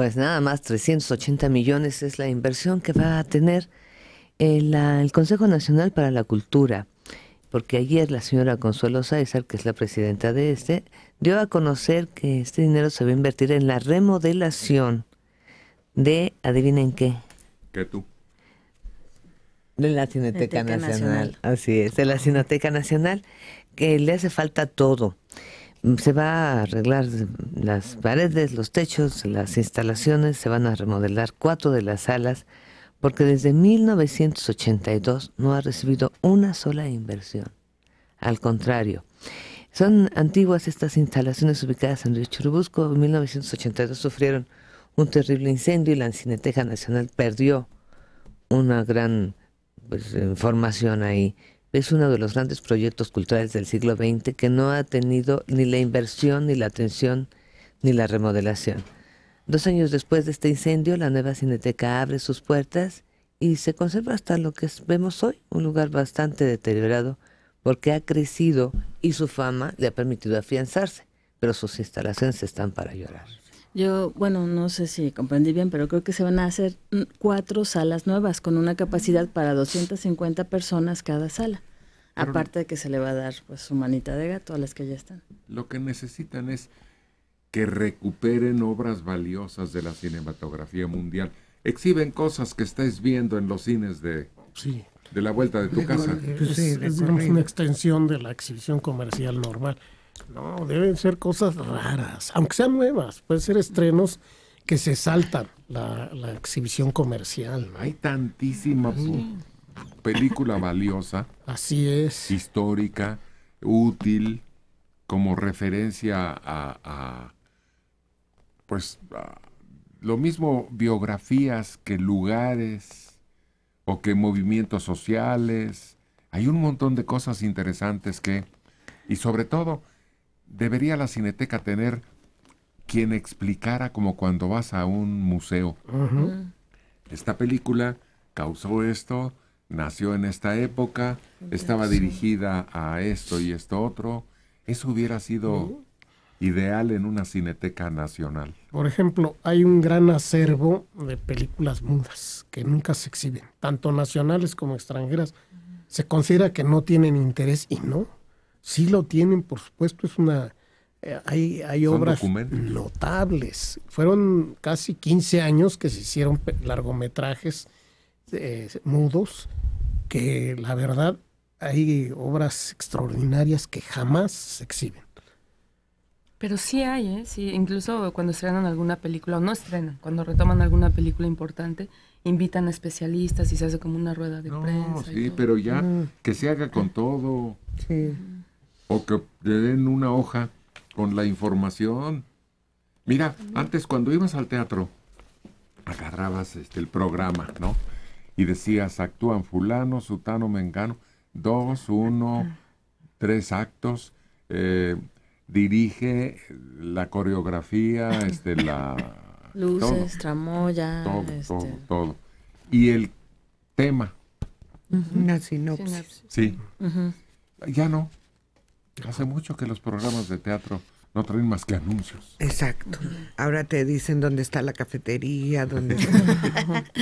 pues nada más 380 millones es la inversión que va a tener eh, el, Consejo Nacional para la Cultura, porque ayer la señora Consuelo Sáez, que es la presidenta de este, dio a conocer que este dinero se va a invertir en la remodelación de, adivinen qué. ¿Qué tú? De la Cineteca Nacional. Así es, de la Cineteca Nacional, que le hace falta todo se va a arreglar las paredes, los techos, las instalaciones, se van a remodelar cuatro de las salas, porque desde 1982 no ha recibido una sola inversión. Al contrario, son antiguas estas instalaciones ubicadas en Río Churubusco. En 1982 sufrieron un terrible incendio y la Teca Nacional perdió una gran pues, formación ahí es uno de los grandes proyectos culturales del siglo XX que no ha tenido ni la inversión, ni la atención, ni la remodelación. Dos años después de este incendio, la nueva cineteca abre sus puertas y se conserva hasta lo que vemos hoy, un lugar bastante deteriorado porque ha crecido y su fama le ha permitido afianzarse, pero sus instalaciones están para llorar. Yo, bueno, no sé si comprendí bien, pero creo que se van a hacer mm, cuatro salas nuevas con una capacidad mm. para 250 personas cada sala. Aparte de que se le va a dar pues su manita de gato a las que ya están. Lo que necesitan es que recuperen obras valiosas de la cinematografía mundial. Exhiben cosas que estáis viendo en los cines de, sí de la vuelta de tu casa. Pues sí, es una extensión de la exhibición comercial normal. No, deben ser cosas raras, aunque sean nuevas, pueden ser estrenos que se saltan la, exhibición comercial. Hay tantísima película valiosa. Así es. Histórica, útil, como referencia a, pues, lo mismo biografías que lugares o qué movimientos sociales. Hay un montón de cosas interesantes que, y sobre todo, debería la cineteca tener quien explicara como cuando vas a un museo. Esta película causó esto, nació en esta época, estaba dirigida a esto y esto otro. Eso hubiera sido ideal en una cineteca nacional? Por ejemplo, hay un gran acervo de películas mudas que nunca se exhiben, tanto nacionales como extranjeras. Se considera que no tienen interés y no, sí lo tienen, por supuesto, es una... Eh, hay, hay obras notables. Fueron casi 15 años que se hicieron largometrajes eh, mudos, que la verdad hay obras extraordinarias que jamás se exhiben. Pero sí hay, ¿eh? sí, incluso cuando estrenan alguna película, o no estrenan, cuando retoman alguna película importante, invitan a especialistas y se hace como una rueda de no, prensa. Sí, pero ya que se haga con todo. Sí. O que le den una hoja con la información. Mira, antes cuando ibas al teatro, agarrabas este, el programa, ¿no? Y decías, actúan fulano, sutano, mengano, dos, uno, tres actos. Eh, dirige la coreografía, este, la... Luces, tramoya, todo, este. todo, todo, Y el tema. Una sinopsis. Sí. Ya no. Hace mucho que los programas de teatro no traen más que anuncios. Exacto. Ahora te dicen dónde está la cafetería, dónde...